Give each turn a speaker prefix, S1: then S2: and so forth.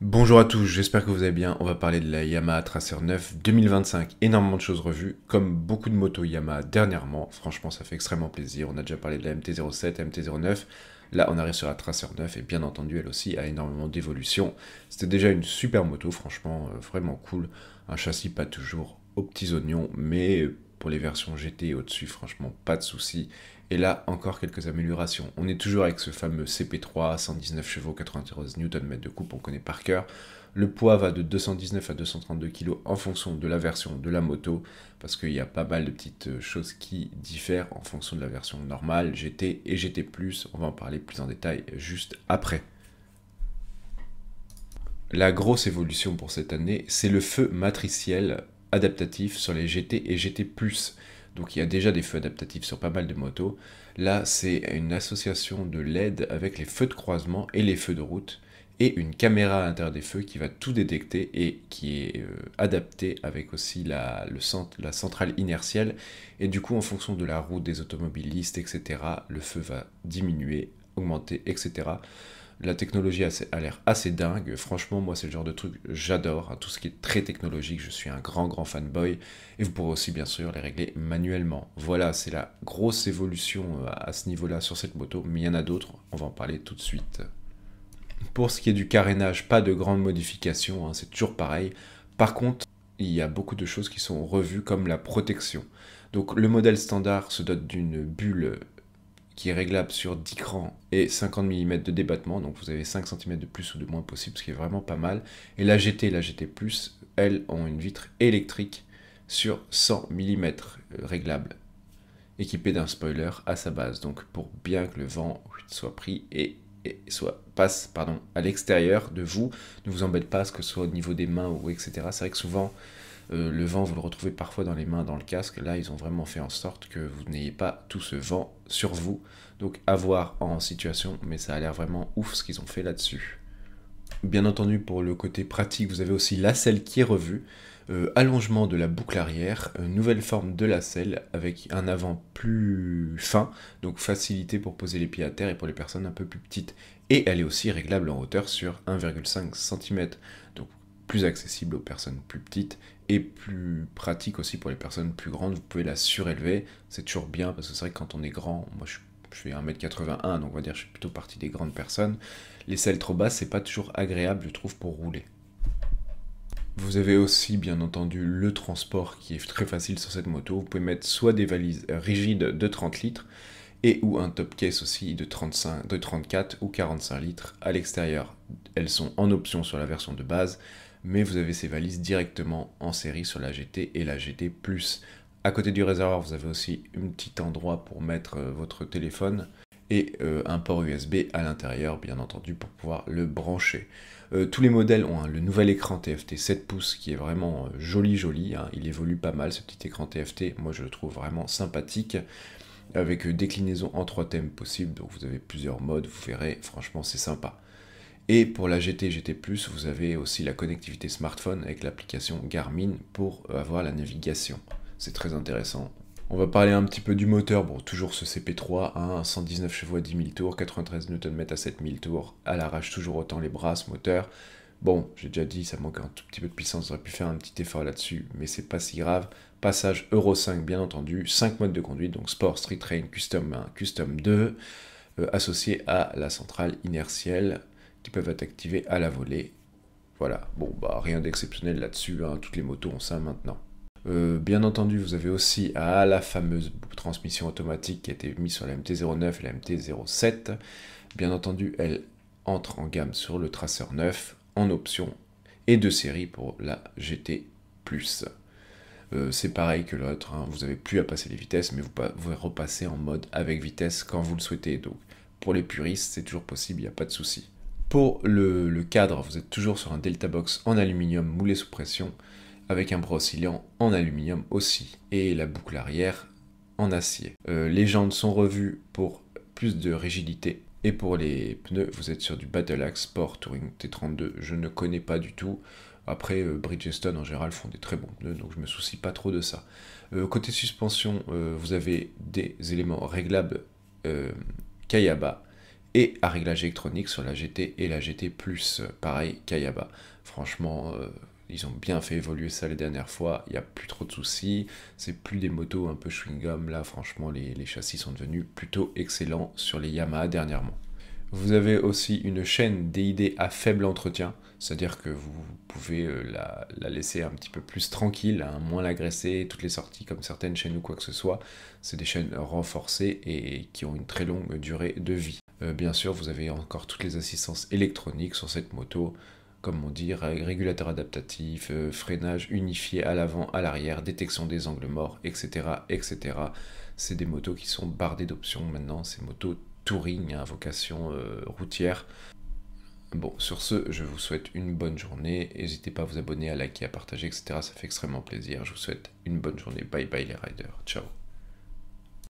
S1: Bonjour à tous, j'espère que vous allez bien. On va parler de la Yamaha Tracer 9 2025. Énormément de choses revues, comme beaucoup de motos Yamaha dernièrement. Franchement, ça fait extrêmement plaisir. On a déjà parlé de la MT-07, MT-09. Là, on arrive sur la Tracer 9 et bien entendu, elle aussi a énormément d'évolution. C'était déjà une super moto, franchement, euh, vraiment cool. Un châssis pas toujours aux petits oignons, mais pour les versions GT au-dessus, franchement, pas de souci. Et là, encore quelques améliorations. On est toujours avec ce fameux CP3, 119 chevaux, newton Nm de coupe, on connaît par cœur. Le poids va de 219 à 232 kg en fonction de la version de la moto, parce qu'il y a pas mal de petites euh, choses qui diffèrent en fonction de la version normale, GT et GT+. On va en parler plus en détail juste après. La grosse évolution pour cette année, c'est le feu matriciel adaptatif sur les GT et GT ⁇ donc il y a déjà des feux adaptatifs sur pas mal de motos. Là, c'est une association de LED avec les feux de croisement et les feux de route et une caméra à l'intérieur des feux qui va tout détecter et qui est euh, adapté avec aussi la, le centre la centrale inertielle. Et du coup, en fonction de la route des automobilistes, etc., le feu va diminuer, augmenter, etc. La technologie a l'air assez dingue. Franchement, moi, c'est le genre de truc j'adore. Hein, tout ce qui est très technologique, je suis un grand, grand fanboy. Et vous pourrez aussi, bien sûr, les régler manuellement. Voilà, c'est la grosse évolution euh, à ce niveau-là sur cette moto. Mais il y en a d'autres. On va en parler tout de suite. Pour ce qui est du carénage, pas de grandes modifications. Hein, c'est toujours pareil. Par contre, il y a beaucoup de choses qui sont revues comme la protection. Donc le modèle standard se dote d'une bulle qui est réglable sur 10 crans et 50 mm de débattement, donc vous avez 5 cm de plus ou de moins possible, ce qui est vraiment pas mal. Et la GT et la GT+, elles ont une vitre électrique sur 100 mm euh, réglable, équipée d'un spoiler à sa base, donc pour bien que le vent soit pris et, soit passe pardon, à l'extérieur de vous, ne vous embête pas, ce que ce soit au niveau des mains ou etc. C'est vrai que souvent euh, le vent, vous le retrouvez parfois dans les mains, dans le casque. Là, ils ont vraiment fait en sorte que vous n'ayez pas tout ce vent sur vous. Donc à voir en situation, mais ça a l'air vraiment ouf ce qu'ils ont fait là-dessus. Bien entendu, pour le côté pratique, vous avez aussi la selle qui est revue. Euh, allongement de la boucle arrière, euh, nouvelle forme de la selle avec un avant plus fin, donc facilité pour poser les pieds à terre et pour les personnes un peu plus petites. Et elle est aussi réglable en hauteur sur 1,5 cm. Donc plus accessible aux personnes plus petites et plus pratique aussi pour les personnes plus grandes. Vous pouvez la surélever, c'est toujours bien parce que c'est vrai que quand on est grand, moi je suis fais 1m81, donc on va dire que je suis plutôt partie des grandes personnes. Les selles trop basses, c'est pas toujours agréable, je trouve, pour rouler. Vous avez aussi, bien entendu, le transport qui est très facile sur cette moto. Vous pouvez mettre soit des valises rigides de 30 litres et ou un top case aussi de, 35, de 34 ou 45 litres à l'extérieur. Elles sont en option sur la version de base mais vous avez ces valises directement en série sur la GT et la GT Plus. À côté du réservoir, vous avez aussi un petit endroit pour mettre euh, votre téléphone et euh, un port USB à l'intérieur, bien entendu, pour pouvoir le brancher. Euh, tous les modèles ont hein, le nouvel écran TFT 7 pouces qui est vraiment joli, joli. Hein. il évolue pas mal ce petit écran TFT. Moi, je le trouve vraiment sympathique avec déclinaison en trois thèmes possibles. Donc, vous avez plusieurs modes, vous verrez. Franchement, c'est sympa. Et pour la GT GT+, vous avez aussi la connectivité smartphone avec l'application Garmin pour avoir la navigation. C'est très intéressant. On va parler un petit peu du moteur. Bon, toujours ce CP3, 119 hein, chevaux à 10 000 tours, 93 Nm à 7 000 tours. À l'arrache, toujours autant les bras, ce moteur. Bon, j'ai déjà dit, ça manque un tout petit peu de puissance, j'aurais pu faire un petit effort là-dessus, mais c'est pas si grave. Passage Euro 5, bien entendu, 5 modes de conduite, donc Sport, Street Train, Custom 1, Custom 2, euh, associés associé à la centrale inertielle qui peuvent être activés à la volée. Voilà, bon bah rien d'exceptionnel là-dessus, hein. toutes les motos ont ça maintenant. Euh, bien entendu, vous avez aussi ah, la fameuse transmission automatique qui a été mise sur la MT-09 et la MT-07. Bien entendu, elle entre en gamme sur le traceur 9 en option et de série pour la GT+. Euh, c'est pareil que l'autre, hein. vous n'avez plus à passer les vitesses, mais vous pouvez repasser en mode avec vitesse quand vous le souhaitez. Donc pour les puristes, c'est toujours possible, il n'y a pas de souci. Pour le, cadre, vous êtes toujours sur un Delta Box en aluminium moulé sous pression, avec un bras en aluminium aussi, et la boucle arrière en acier. Euh, les jantes sont revues pour plus de rigidité, et pour les pneus, vous êtes sur du Battle Axe Sport Touring T32, je ne connais pas du tout. Après, euh, Bridgestone en général font des très bons pneus, donc je me soucie pas trop de ça. Euh, côté suspension, vous avez des éléments réglables Kayaba, et à réglage électronique sur la GT et la GT+, pareil Kayaba. Franchement, euh, ils ont bien fait évoluer ça les dernières fois, il n'y a plus trop de soucis, c'est plus des motos un peu chewing-gum, là franchement les, châssis sont devenus plutôt excellents sur les Yamaha dernièrement. Vous avez aussi une chaîne DID à faible entretien, c'est-à-dire que vous pouvez euh, la, laisser un petit peu plus tranquille, hein, moins l'agresser, toutes les sorties comme certaines chaînes ou quoi que ce soit. C'est des chaînes renforcées et qui ont une très longue durée de vie. Euh, bien sûr, vous avez encore toutes les assistances électroniques sur cette moto, comme on dit, régulateur adaptatif, euh, freinage unifié à l'avant, à l'arrière, détection des angles morts, etc. etc. C'est des motos qui sont bardées d'options maintenant, ces motos touring à vocation euh, routière. Bon, sur ce, je vous souhaite une bonne journée. N'hésitez pas à vous abonner, à liker, à partager, etc. Ça fait extrêmement plaisir. Je vous souhaite une bonne journée. Bye bye les riders. Ciao.